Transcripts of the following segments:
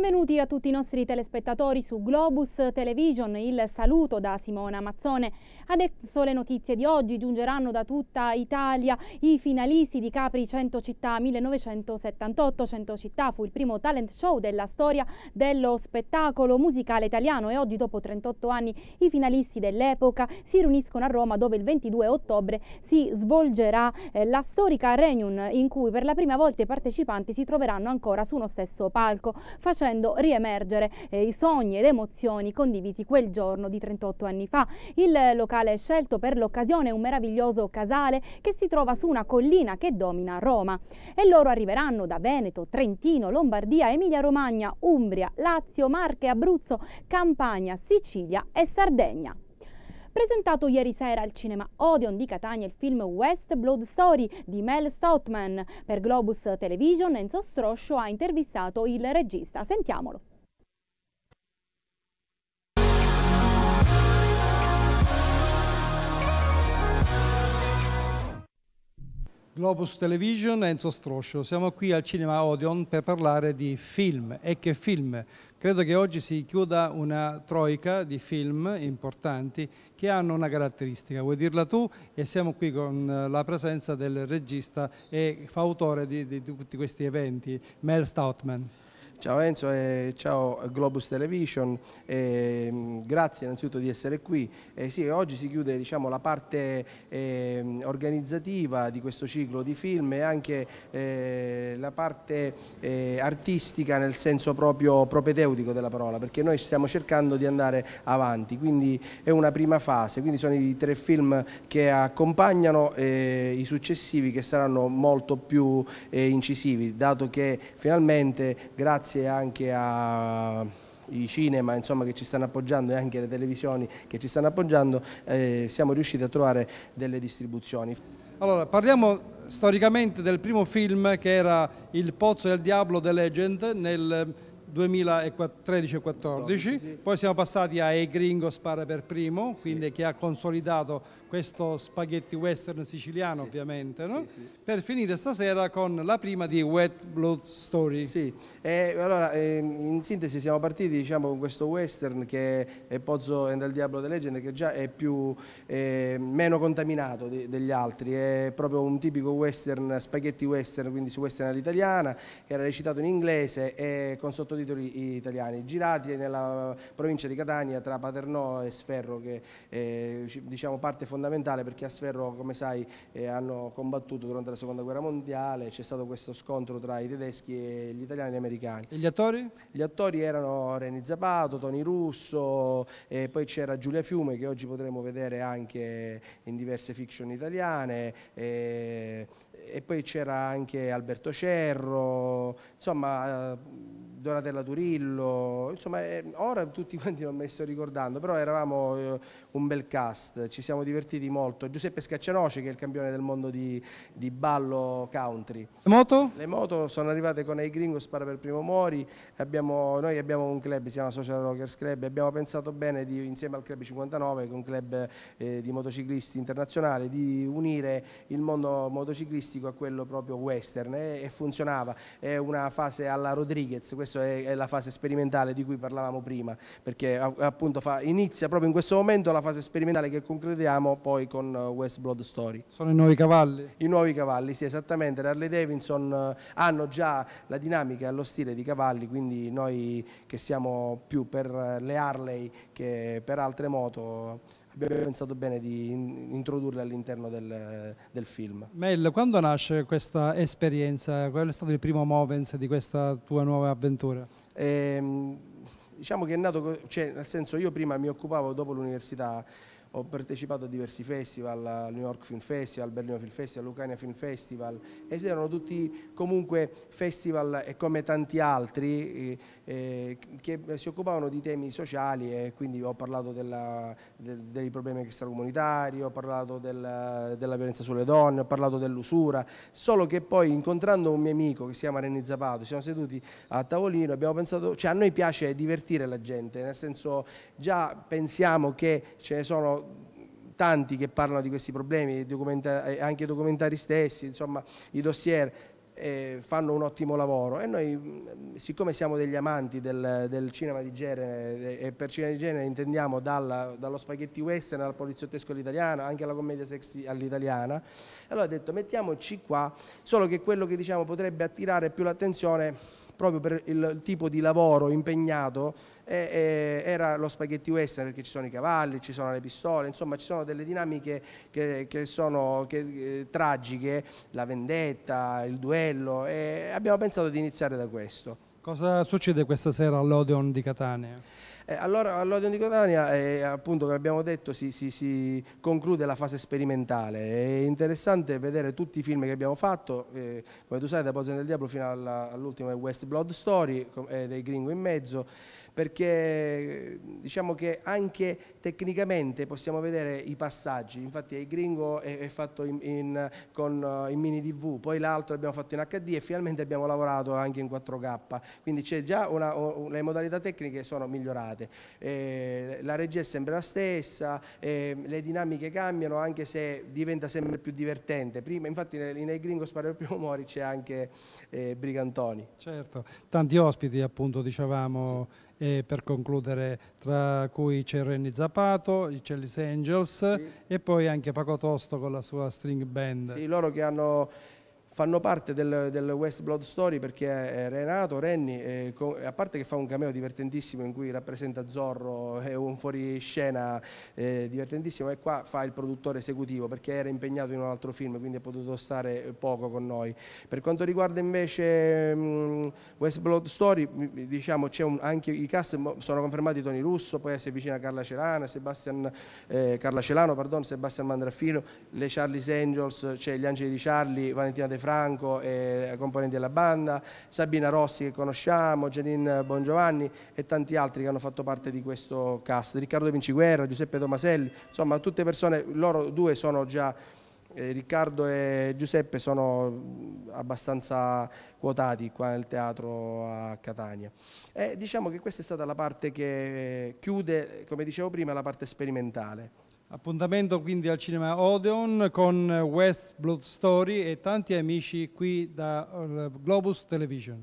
benvenuti a tutti i nostri telespettatori su Globus Television. Il saluto da Simona Mazzone. Adesso le notizie di oggi giungeranno da tutta Italia. I finalisti di Capri 100 Città 1978. 100 Città fu il primo talent show della storia dello spettacolo musicale italiano e oggi dopo 38 anni i finalisti dell'epoca si riuniscono a Roma dove il 22 ottobre si svolgerà eh, la storica reunion in cui per la prima volta i partecipanti si troveranno ancora su uno stesso palco facendo facendo riemergere eh, i sogni ed emozioni condivisi quel giorno di 38 anni fa. Il locale scelto per l'occasione è un meraviglioso casale che si trova su una collina che domina Roma e loro arriveranno da Veneto, Trentino, Lombardia, Emilia-Romagna, Umbria, Lazio, Marche, Abruzzo, Campania, Sicilia e Sardegna presentato ieri sera al cinema Odeon di Catania il film West Blood Story di Mel Stotman. Per Globus Television Enzo Stroscio ha intervistato il regista. Sentiamolo. Globus Television, Enzo Stroscio. Siamo qui al Cinema Odeon per parlare di film e che film. Credo che oggi si chiuda una troica di film importanti che hanno una caratteristica, vuoi dirla tu? E siamo qui con eh, la presenza del regista e fautore di, di, di tutti questi eventi, Mel Stoutman. Ciao Enzo e ciao Globus Television, e, ehm, grazie innanzitutto di essere qui. E eh, sì, oggi si chiude diciamo, la parte eh, organizzativa di questo ciclo di film e anche eh, la parte eh, artistica nel senso proprio propedeutico della parola, perché noi stiamo cercando di andare avanti, quindi è una prima fase, quindi sono i tre film che accompagnano eh, i successivi che saranno molto più eh, incisivi, dato che finalmente grazie grazie anche ai cinema insomma, che ci stanno appoggiando e anche alle televisioni che ci stanno appoggiando eh, siamo riusciti a trovare delle distribuzioni. Allora, parliamo storicamente del primo film che era Il Pozzo del Diablo The Legend nel 2013-14, poi siamo passati a E Gringo Spara per Primo, quindi che ha consolidato questo spaghetti western siciliano sì. ovviamente, no? sì, per finire stasera con la prima di Wet Blood Story. Sì, eh, allora eh, in sintesi siamo partiti diciamo, con questo western che è Pozzo e del Diablo delle Legend che già è più, eh, meno contaminato di, degli altri, è proprio un tipico western, spaghetti western, quindi su western all'italiana, che era recitato in inglese e con sottotitoli editori italiani, girati nella provincia di Catania tra Paternò e Sferro, che è eh, diciamo, parte fondamentale perché a Sferro, come sai, eh, hanno combattuto durante la seconda guerra mondiale, c'è stato questo scontro tra i tedeschi e gli italiani e gli americani. E gli attori? Gli attori erano Reni Zapato, Toni Russo, poi c'era Giulia Fiume che oggi potremo vedere anche in diverse fiction italiane. E, e poi c'era anche Alberto Cerro, insomma Donatella Turillo, insomma eh, ora tutti quanti non me sto ricordando, però eravamo eh, un bel cast, ci siamo divertiti molto. Giuseppe Scaccianoci che è il campione del mondo di, di ballo country. Le moto? Le moto sono arrivate con i Gringos, Spara per Primo Mori, abbiamo, noi abbiamo un club, si chiama Social Rockers Club, abbiamo pensato bene di, insieme al Club 59, che è un club eh, di motociclisti internazionale, di unire il mondo motociclistico a quello proprio western e, e funzionava, è una fase alla Rodriguez, questa questa è, è, la fase sperimentale di cui parlavamo prima, perché appunto fa, inizia proprio in questo momento la fase sperimentale che concludiamo poi con eh, West Blood Story. Sono i nuovi cavalli? I nuovi cavalli, sì, esattamente. Harley Davidson eh, hanno già la dinamica e lo stile di cavalli, quindi noi che siamo più per eh, le Harley che per altre moto abbiamo pensato bene di introdurle all'interno del, del, film. Mel, quando nasce questa esperienza? Qual è stato il primo Movens di questa tua nuova avventura? Ehm, diciamo che è nato, cioè, nel senso io prima mi occupavo dopo l'università ho partecipato a diversi festival, al New York Film Festival, al Berlino Film Festival, all'Ucania Film Festival, ed erano tutti comunque festival come tanti altri eh, eh, che si occupavano di temi sociali e quindi ho parlato della, del, dei problemi extracomunitari, ho parlato della, della violenza sulle donne, ho parlato dell'usura, solo che poi incontrando un mio amico che si chiama René Zapato, siamo seduti a tavolino, abbiamo pensato, cioè a noi piace divertire la gente, nel senso già pensiamo che ce ne sono tanti che parlano di questi problemi, eh, anche i documentari stessi, insomma i dossier, eh, fanno un ottimo lavoro e noi mm, siccome siamo degli amanti del, del cinema di genere e per cinema di genere intendiamo dalla, dallo spaghetti western al poliziottesco all'italiano anche alla commedia sexy all'italiana allora ho detto mettiamoci qua solo che quello che diciamo potrebbe attirare più l'attenzione proprio per il tipo di lavoro impegnato eh, eh, era lo spaghetti western perché ci sono i cavalli, ci sono le pistole, insomma ci sono delle dinamiche che, che sono che, eh, tragiche, la vendetta, il duello e abbiamo pensato di iniziare da questo. Cosa succede questa sera all'Odeon di Catania? Eh, allora all'Odeon di Catania, eh, appunto come abbiamo detto, si, si, si, conclude la fase sperimentale. È interessante vedere tutti i film che abbiamo fatto, eh, come tu sai, da Poison del Diablo fino all'ultimo all West Blood Story, eh, dei Gringo in mezzo, perché eh, diciamo che anche tecnicamente possiamo vedere i passaggi, infatti il Gringo è, è fatto in, in, con, eh, in mini DV, poi l'altro abbiamo fatto in HD e finalmente abbiamo lavorato anche in 4K, quindi c'è già una, o, le modalità tecniche sono migliorate cambiate, eh, la regia è sempre la stessa, eh, le dinamiche cambiano anche se diventa sempre più divertente. Prima, infatti nei, nei Gringo Sparare Primo Mori c'è anche eh, Brigantoni. Certo, tanti ospiti appunto dicevamo. Sì. E eh, per concludere tra cui c'è Renny Zapato, i Cellis Angels sì. e poi anche Paco Tosto con la sua string band. Sì, loro che hanno fanno parte del, del, West Blood Story perché Renato Renni, eh, a parte che fa un cameo divertentissimo in cui rappresenta Zorro, è un fuoriscena eh, divertentissimo e qua fa il produttore esecutivo perché era impegnato in un altro film quindi ha potuto stare poco con noi. Per quanto riguarda invece mh, mm, West Blood Story diciamo un, anche i cast sono confermati Tony Russo, poi si avvicina Carla Celana, Sebastian, eh, Carla Celano, pardon, Sebastian Mandraffino, le Charlie's Angels, cioè gli Angeli di Charlie, Valentina De Franco e eh, componenti della banda, Sabina Rossi che conosciamo, Janine Bongiovanni e tanti altri che hanno fatto parte di questo cast, Riccardo Vinciguerra, Giuseppe Tomaselli, insomma tutte persone, loro due sono già... Eh, Riccardo e Giuseppe sono abbastanza quotati qua nel teatro a Catania. E diciamo che questa è stata la parte che eh, chiude, come dicevo prima, la parte sperimentale. Appuntamento quindi al cinema Odeon con West Blood Story e tanti amici qui da eh, Globus Television.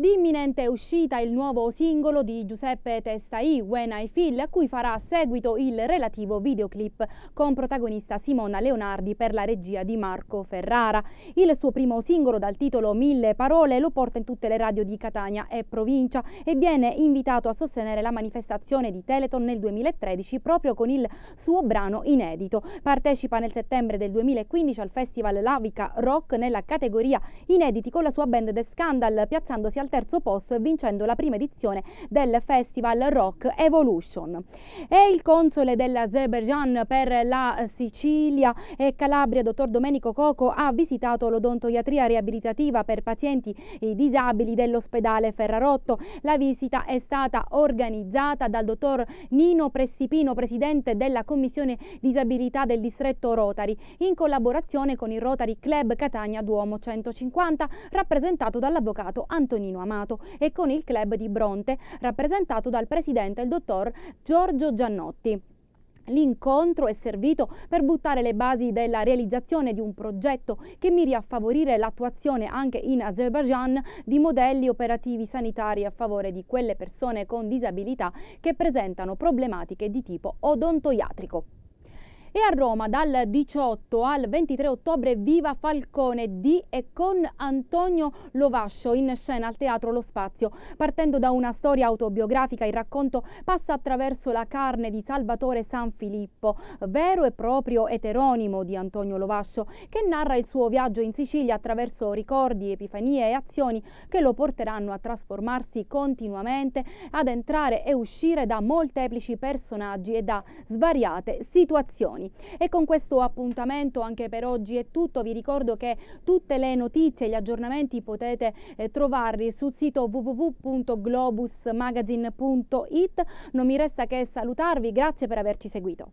Di imminente uscita il nuovo singolo di Giuseppe Testai, When I Feel, a cui farà seguito il relativo videoclip, con protagonista Simona Leonardi per la regia di Marco Ferrara. Il suo primo singolo dal titolo Mille parole lo porta in tutte le radio di Catania e provincia e viene invitato a sostenere la manifestazione di Teleton nel 2013 proprio con il suo brano inedito. Partecipa nel settembre del 2015 al Festival Lavica Rock nella categoria Inediti con la sua band The Scandal, piazzandosi al al terzo posto e vincendo la prima edizione del Festival Rock Evolution. E il console dell'Azerbaijan per la Sicilia e Calabria, dottor Domenico Coco, ha visitato l'odontoiatria riabilitativa per pazienti disabili dell'ospedale Ferrarotto. La visita è stata organizzata dal dottor Nino Prestipino, presidente della Commissione Disabilità del distretto Rotari, in collaborazione con il Rotary Club Catania Duomo 150, rappresentato dall'avvocato Antonino Martino Amato e con il club di Bronte, rappresentato dal presidente il dottor Giorgio Giannotti. L'incontro è servito per buttare le basi della realizzazione di un progetto che miri a favorire l'attuazione anche in Azerbaijan di modelli operativi sanitari a favore di quelle persone con disabilità che presentano problematiche di tipo odontoiatrico. E a Roma dal 18 al 23 ottobre Viva Falcone di e con Antonio Lovascio in scena al Teatro Lo Spazio. Partendo da una storia autobiografica il racconto passa attraverso la carne di Salvatore Sanfilippo, vero e proprio eteronimo di Antonio Lovascio, che narra il suo viaggio in Sicilia attraverso ricordi, epifanie e azioni che lo porteranno a trasformarsi continuamente, ad entrare e uscire da molteplici personaggi e da svariate situazioni istituzioni. E con questo appuntamento anche per oggi è tutto, vi ricordo che tutte le notizie e gli aggiornamenti potete eh, trovarli sul sito www.globusmagazine.it, non mi resta che salutarvi, grazie per averci seguito.